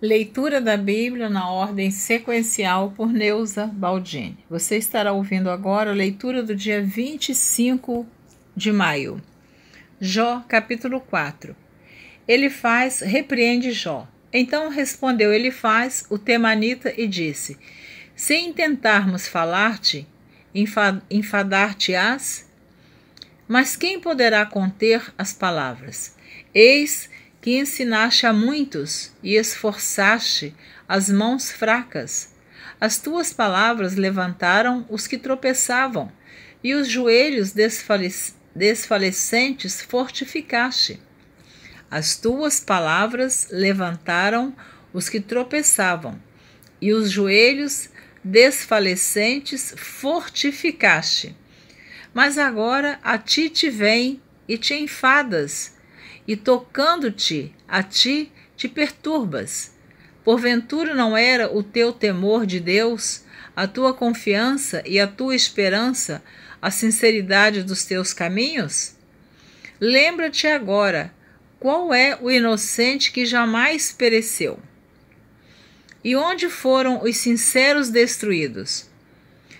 Leitura da Bíblia na ordem sequencial por Neuza Baldini. Você estará ouvindo agora a leitura do dia 25 de maio. Jó, capítulo 4. Ele faz, repreende Jó. Então respondeu ele faz, o temanita, e disse: Se intentarmos falar-te, enfadar-te-ás? Mas quem poderá conter as palavras? Eis que ensinaste a muitos e esforçaste as mãos fracas. As tuas palavras levantaram os que tropeçavam, e os joelhos desfalec desfalecentes fortificaste. As tuas palavras levantaram os que tropeçavam, e os joelhos desfalecentes fortificaste. Mas agora a ti te vem e te enfadas e tocando-te a ti, te perturbas. Porventura não era o teu temor de Deus, a tua confiança e a tua esperança, a sinceridade dos teus caminhos? Lembra-te agora, qual é o inocente que jamais pereceu? E onde foram os sinceros destruídos?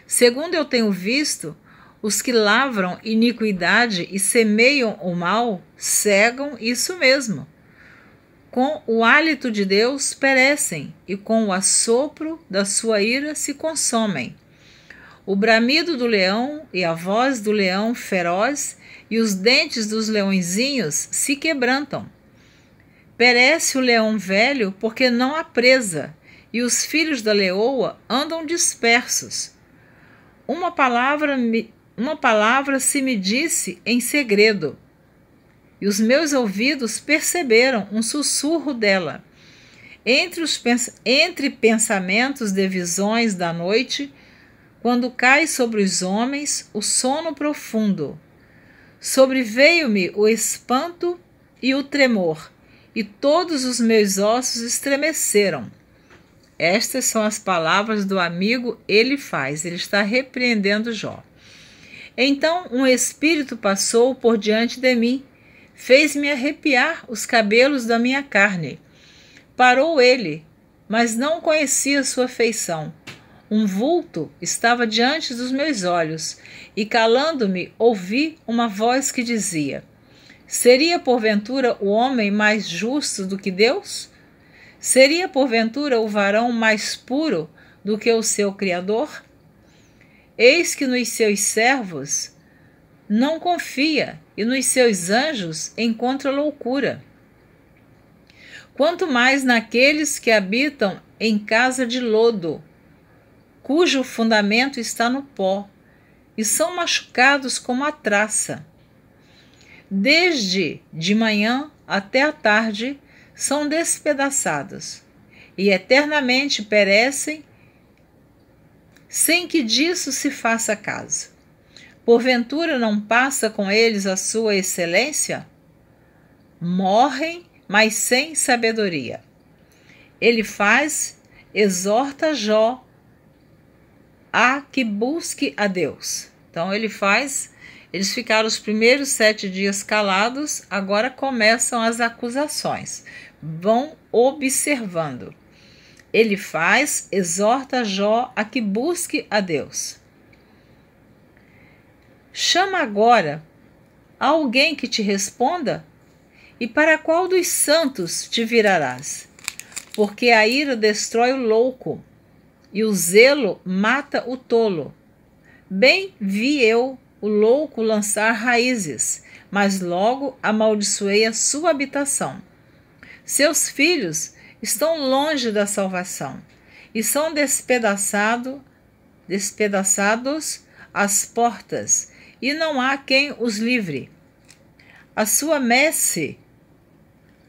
Segundo eu tenho visto, os que lavram iniquidade e semeiam o mal cegam isso mesmo. Com o hálito de Deus perecem, e com o assopro da sua ira se consomem. O bramido do leão e a voz do leão feroz e os dentes dos leõezinhos se quebrantam. Perece o leão velho porque não há presa, e os filhos da leoa andam dispersos. Uma palavra uma palavra se me disse em segredo, e os meus ouvidos perceberam um sussurro dela. Entre, os, entre pensamentos de visões da noite, quando cai sobre os homens o sono profundo, sobreveio-me o espanto e o tremor, e todos os meus ossos estremeceram. Estas são as palavras do amigo Ele faz. Ele está repreendendo Jó. Então um espírito passou por diante de mim, fez-me arrepiar os cabelos da minha carne. Parou ele, mas não conhecia sua feição. Um vulto estava diante dos meus olhos, e calando-me, ouvi uma voz que dizia: Seria porventura o homem mais justo do que Deus? Seria porventura o varão mais puro do que o seu Criador? Eis que nos seus servos não confia e nos seus anjos encontra loucura. Quanto mais naqueles que habitam em casa de lodo, cujo fundamento está no pó, e são machucados como a traça. Desde de manhã até a tarde são despedaçados e eternamente perecem sem que disso se faça caso. Porventura não passa com eles a sua excelência? Morrem, mas sem sabedoria. Ele faz, exorta Jó a que busque a Deus. Então ele faz, eles ficaram os primeiros sete dias calados, agora começam as acusações. Vão observando ele faz, exorta Jó a que busque a Deus. Chama agora alguém que te responda? E para qual dos santos te virarás? Porque a ira destrói o louco e o zelo mata o tolo. Bem vi eu o louco lançar raízes, mas logo amaldiçoei a sua habitação. Seus filhos estão longe da salvação e são despedaçado, despedaçados as portas, e não há quem os livre. A sua messe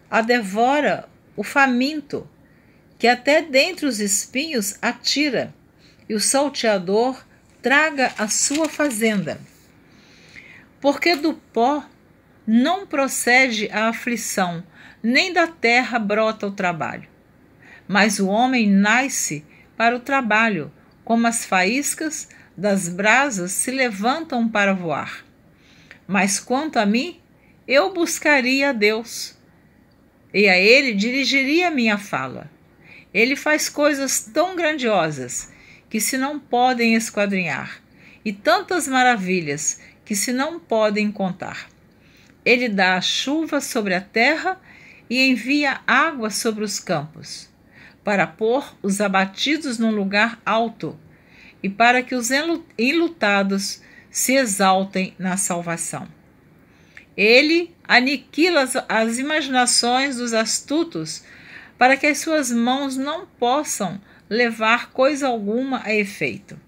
a devora o faminto, que até dentre os espinhos atira, e o salteador traga a sua fazenda. Porque do pó não procede a aflição, nem da terra brota o trabalho. Mas o homem nasce para o trabalho, como as faíscas das brasas se levantam para voar. Mas quanto a mim, eu buscaria a Deus, e a Ele dirigiria minha fala. Ele faz coisas tão grandiosas que se não podem esquadrinhar, e tantas maravilhas que se não podem contar. Ele dá a chuva sobre a terra e envia água sobre os campos, para pôr os abatidos num lugar alto e para que os enlutados se exaltem na salvação. Ele aniquila as, as imaginações dos astutos para que as suas mãos não possam levar coisa alguma a efeito.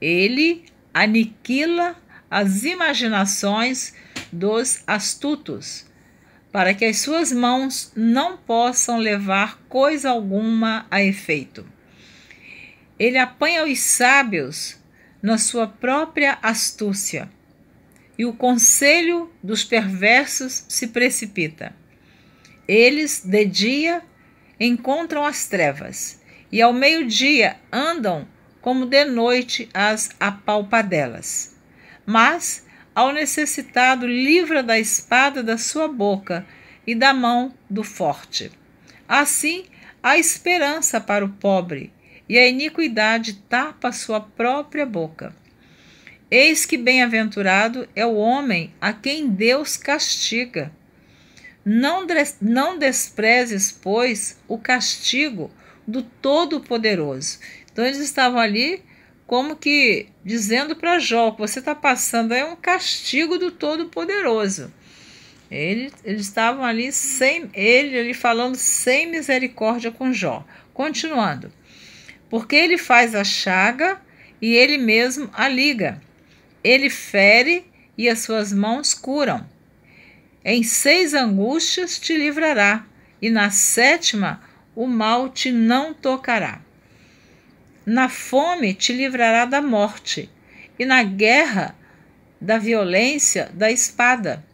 Ele aniquila as imaginações dos astutos para que as suas mãos não possam levar coisa alguma a efeito. Ele apanha os sábios na sua própria astúcia, e o conselho dos perversos se precipita. Eles, de dia, encontram as trevas, e ao meio-dia andam como de noite as apalpadelas. Mas ao necessitado, livra da espada da sua boca e da mão do forte. Assim, há esperança para o pobre, e a iniquidade tapa sua própria boca. Eis que bem-aventurado é o homem a quem Deus castiga. Não, não desprezes, pois, o castigo do Todo-Poderoso. Então, eles estavam ali como que dizendo para Jó: que você está passando é um castigo do Todo-Poderoso. Ele, eles estavam ali sem ele, ele falando sem misericórdia com Jó. Continuando, porque ele faz a chaga e ele mesmo a liga. Ele fere e as suas mãos curam. Em seis angústias te livrará, e na sétima o mal te não tocará. Na fome te livrará da morte, e na guerra, da violência, da espada.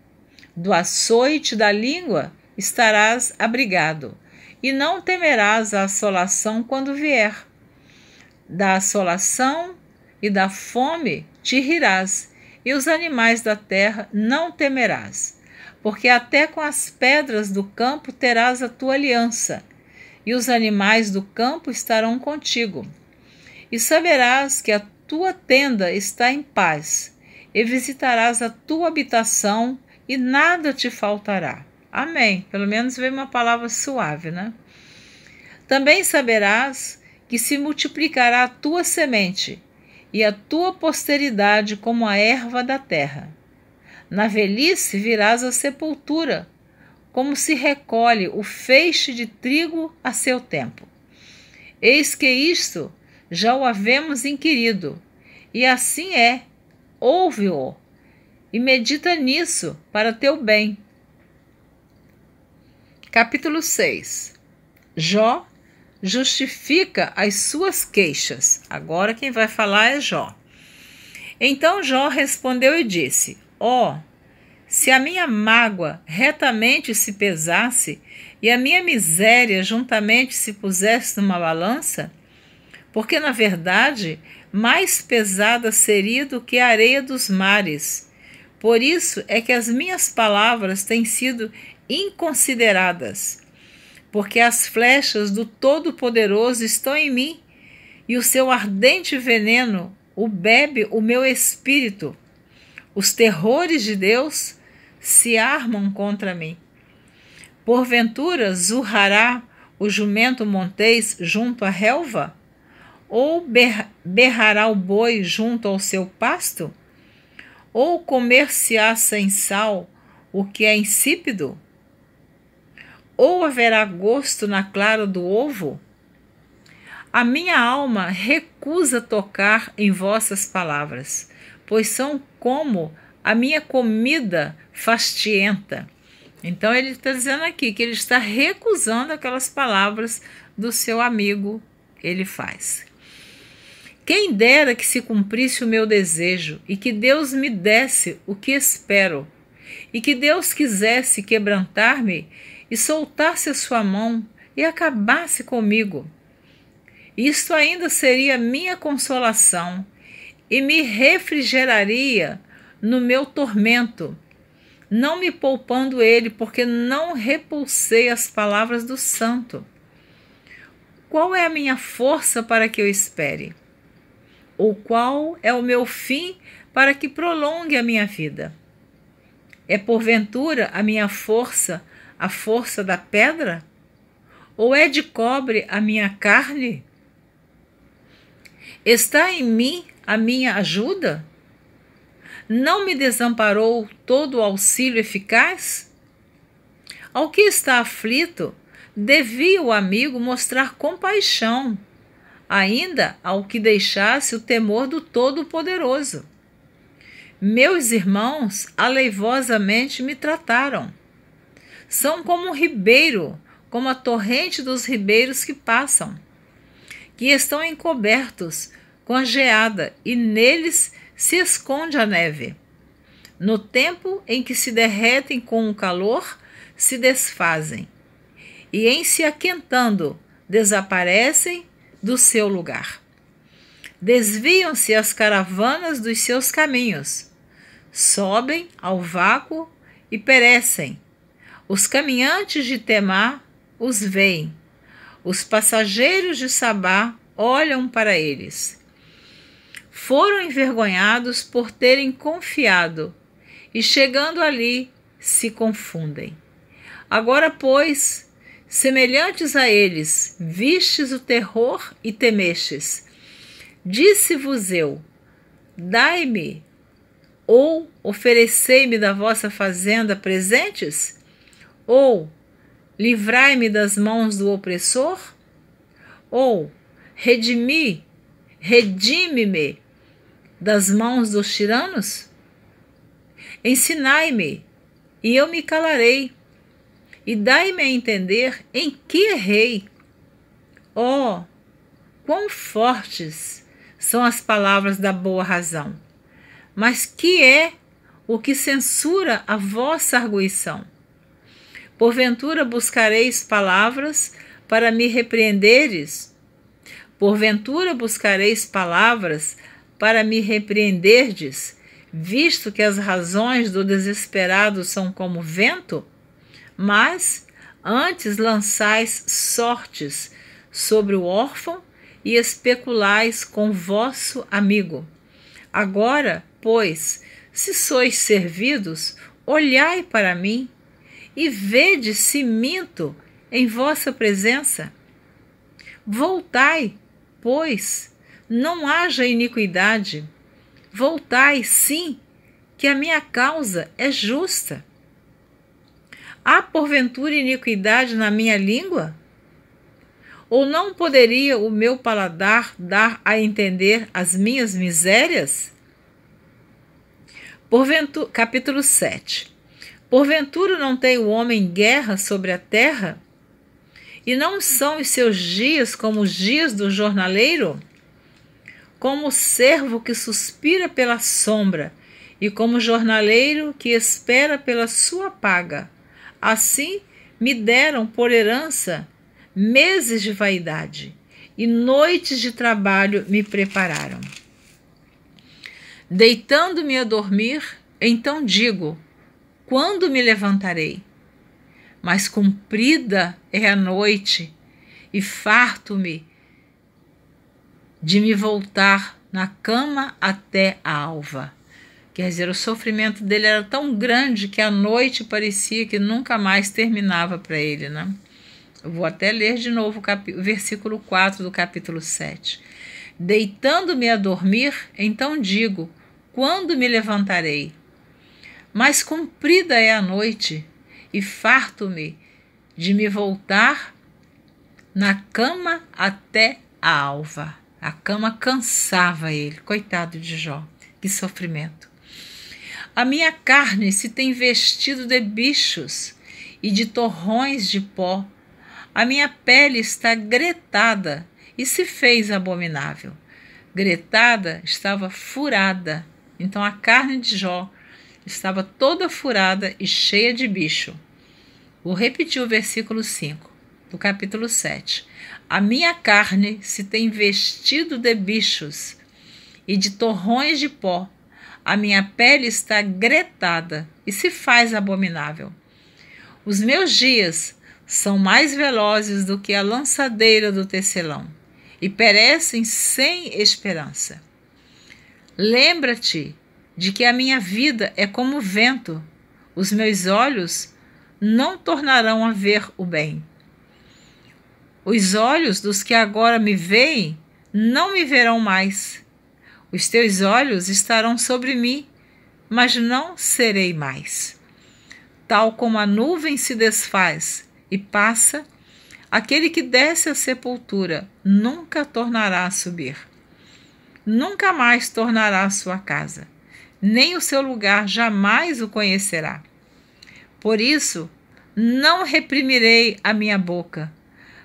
Do açoite da língua estarás abrigado, e não temerás a assolação quando vier. Da assolação e da fome te rirás, e os animais da terra não temerás, porque até com as pedras do campo terás a tua aliança, e os animais do campo estarão contigo e saberás que a tua tenda está em paz, e visitarás a tua habitação, e nada te faltará. Amém. Pelo menos veio uma palavra suave, né? Também saberás que se multiplicará a tua semente e a tua posteridade como a erva da terra. Na velhice virás à sepultura, como se recolhe o feixe de trigo a seu tempo. Eis que isto já o havemos inquirido. E assim é. Ouve-o e medita nisso para teu bem. Capítulo 6 Jó justifica as suas queixas. Agora quem vai falar é Jó. Então Jó respondeu e disse: Ó, oh, se a minha mágoa retamente se pesasse e a minha miséria juntamente se pusesse numa balança, porque na verdade mais pesada seria do que a areia dos mares. Por isso é que as minhas palavras têm sido inconsideradas, porque as flechas do Todo-Poderoso estão em mim, e o seu ardente veneno o bebe o meu espírito. Os terrores de Deus se armam contra mim. Porventura zurrará o jumento montês junto à relva? Ou berrará o boi junto ao seu pasto? Ou comer-se-á sem sal o que é insípido? Ou haverá gosto na clara do ovo? A minha alma recusa tocar em vossas palavras, pois são como a minha comida fastienta. Então ele está dizendo aqui que ele está recusando aquelas palavras do seu amigo ele faz. Quem dera que se cumprisse o meu desejo e que Deus me desse o que espero, e que Deus quisesse quebrantar-me e soltasse a sua mão e acabasse comigo. Isto ainda seria minha consolação e me refrigeraria no meu tormento, não me poupando ele, porque não repulsei as palavras do santo. Qual é a minha força para que eu espere? o qual é o meu fim para que prolongue a minha vida. É porventura a minha força a força da pedra? Ou é de cobre a minha carne? Está em mim a minha ajuda? Não me desamparou todo o auxílio eficaz? Ao que está aflito, devia o amigo mostrar compaixão ainda ao que deixasse o temor do Todo-Poderoso. Meus irmãos aleivosamente me trataram. São como um ribeiro, como a torrente dos ribeiros que passam, que estão encobertos com a geada, e neles se esconde a neve. No tempo em que se derretem com o calor, se desfazem, e em se aquentando, desaparecem do seu lugar. Desviam-se as caravanas dos seus caminhos, sobem ao vácuo e perecem. Os caminhantes de Temá os veem, os passageiros de Sabá olham para eles. Foram envergonhados por terem confiado e, chegando ali, se confundem. Agora, pois, semelhantes a eles, vistes o terror e temestes. Disse-vos eu: Dai-me ou oferecei-me da vossa fazenda presentes? Ou livrai-me das mãos do opressor? Ou redimi, redime-me das mãos dos tiranos? Ensinai-me, e eu me calarei e dai-me a entender em que errei. Oh, quão fortes são as palavras da boa razão! Mas que é o que censura a vossa arguição? Porventura buscareis palavras para me repreenderes? Porventura buscareis palavras para me repreenderdes, visto que as razões do desesperado são como vento? mas antes lançais sortes sobre o órfão e especulais com vosso amigo. Agora, pois, se sois servidos, olhai para mim e vede se minto em vossa presença. Voltai, pois, não haja iniquidade. Voltai, sim, que a minha causa é justa. Há porventura iniquidade na minha língua? Ou não poderia o meu paladar dar a entender as minhas misérias? Porventura, capítulo 7. Porventura não tem o homem guerra sobre a terra? E não são os seus dias como os dias do jornaleiro? Como o servo que suspira pela sombra, e como o jornaleiro que espera pela sua paga Assim, me deram por herança meses de vaidade e noites de trabalho me prepararam. Deitando-me a dormir, então digo: quando me levantarei? Mas comprida é a noite e farto-me de me voltar na cama até a alva. Quer dizer, o sofrimento dele era tão grande que a noite parecia que nunca mais terminava para ele, né? Eu vou até ler de novo o cap... versículo 4 do capítulo 7. Deitando-me a dormir, então digo: quando me levantarei? Mas comprida é a noite, e farto-me de me voltar na cama até a alva. A cama cansava ele, coitado de Jó, que sofrimento. A minha carne se tem vestido de bichos e de torrões de pó. A minha pele está gretada e se fez abominável. Gretada estava furada. Então a carne de Jó estava toda furada e cheia de bicho. Vou repetir o versículo 5 do capítulo 7. A minha carne se tem vestido de bichos e de torrões de pó. A minha pele está gretada e se faz abominável. Os meus dias são mais velozes do que a lançadeira do tecelão e perecem sem esperança. Lembra-te de que a minha vida é como o vento, os meus olhos não tornarão a ver o bem. Os olhos dos que agora me veem não me verão mais, os teus olhos estarão sobre mim, mas não serei mais. Tal como a nuvem se desfaz e passa, aquele que desce à sepultura nunca tornará a subir. Nunca mais tornará a sua casa, nem o seu lugar jamais o conhecerá. Por isso, não reprimirei a minha boca.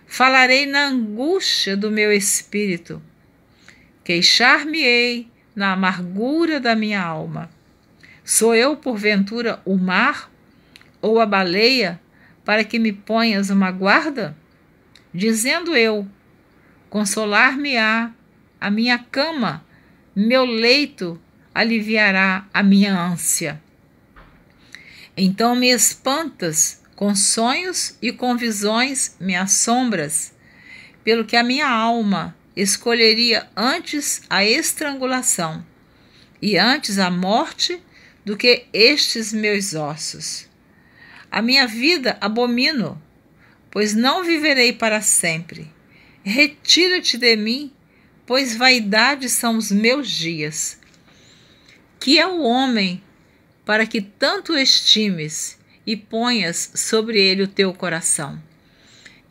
Falarei na angústia do meu espírito Queixar-me-ei na amargura da minha alma. Sou eu, porventura, o mar ou a baleia para que me ponhas uma guarda? Dizendo eu, consolar-me-á a minha cama, meu leito aliviará a minha ânsia. Então me espantas, com sonhos e com visões me assombras, pelo que a minha alma escolheria antes a estrangulação e antes a morte do que estes meus ossos. A minha vida abomino, pois não viverei para sempre. Retira-te de mim, pois vaidade são os meus dias. Que é o homem para que tanto estimes e ponhas sobre ele o teu coração?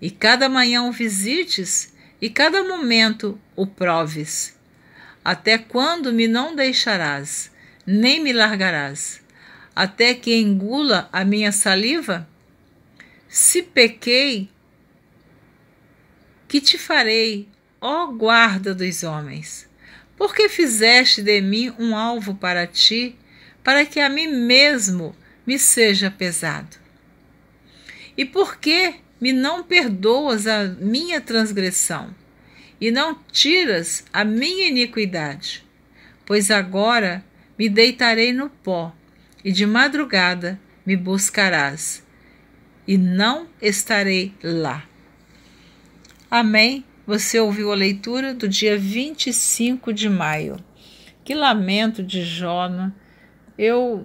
E cada manhã o visites e cada momento o proves. Até quando me não deixarás, nem me largarás, até que engula a minha saliva? Se pequei, que te farei, ó guarda dos homens? Porque fizeste de mim um alvo para ti, para que a mim mesmo me seja pesado? E por que me não perdoas a minha transgressão e não tiras a minha iniquidade. Pois agora me deitarei no pó e de madrugada me buscarás e não estarei lá. Amém. Você ouviu a leitura do dia 25 de maio. Que lamento de Jó. Né? Eu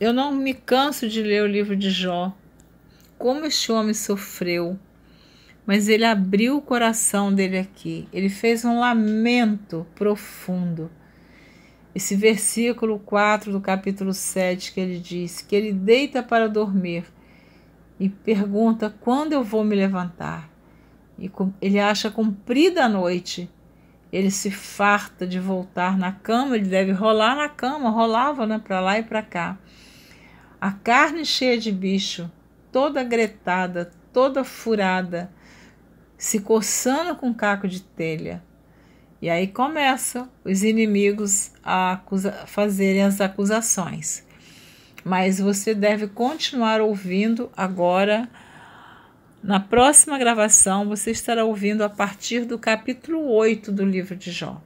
eu não me canso de ler o livro de Jó como este homem sofreu, mas ele abriu o coração dele aqui. Ele fez um lamento profundo. Esse versículo 4 do capítulo 7 que ele diz que ele deita para dormir e pergunta quando eu vou me levantar. E ele acha cumprida a noite. Ele se farta de voltar na cama, ele deve rolar na cama, rolava né, para lá e para cá. A carne cheia de bicho, toda gretada, toda furada, se coçando com caco de telha. E aí começam os inimigos a fazerem as acusações. Mas você deve continuar ouvindo agora. Na próxima gravação, você estará ouvindo a partir do capítulo 8 do livro de Jó.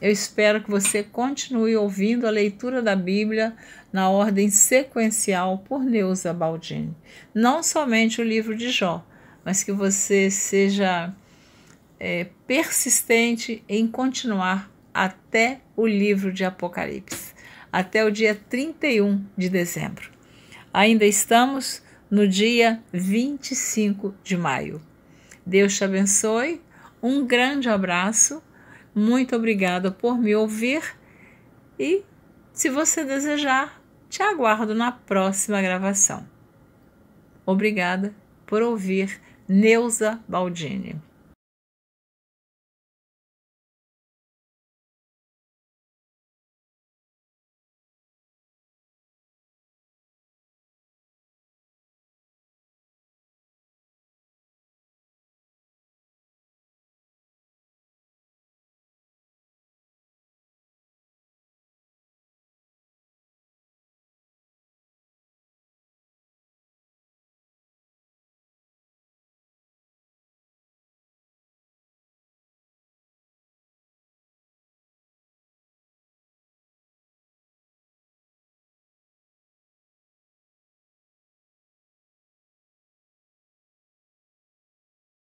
Eu espero que você continue ouvindo a leitura da Bíblia na ordem sequencial por Neuza Baldini. Não somente o livro de Jó, mas que você seja é, persistente em continuar até o livro de Apocalipse, até o dia 31 de dezembro. Ainda estamos no dia 25 de maio. Deus te abençoe, um grande abraço muito obrigada por me ouvir e, se você desejar, te aguardo na próxima gravação. Obrigada por ouvir Neuza Baldini.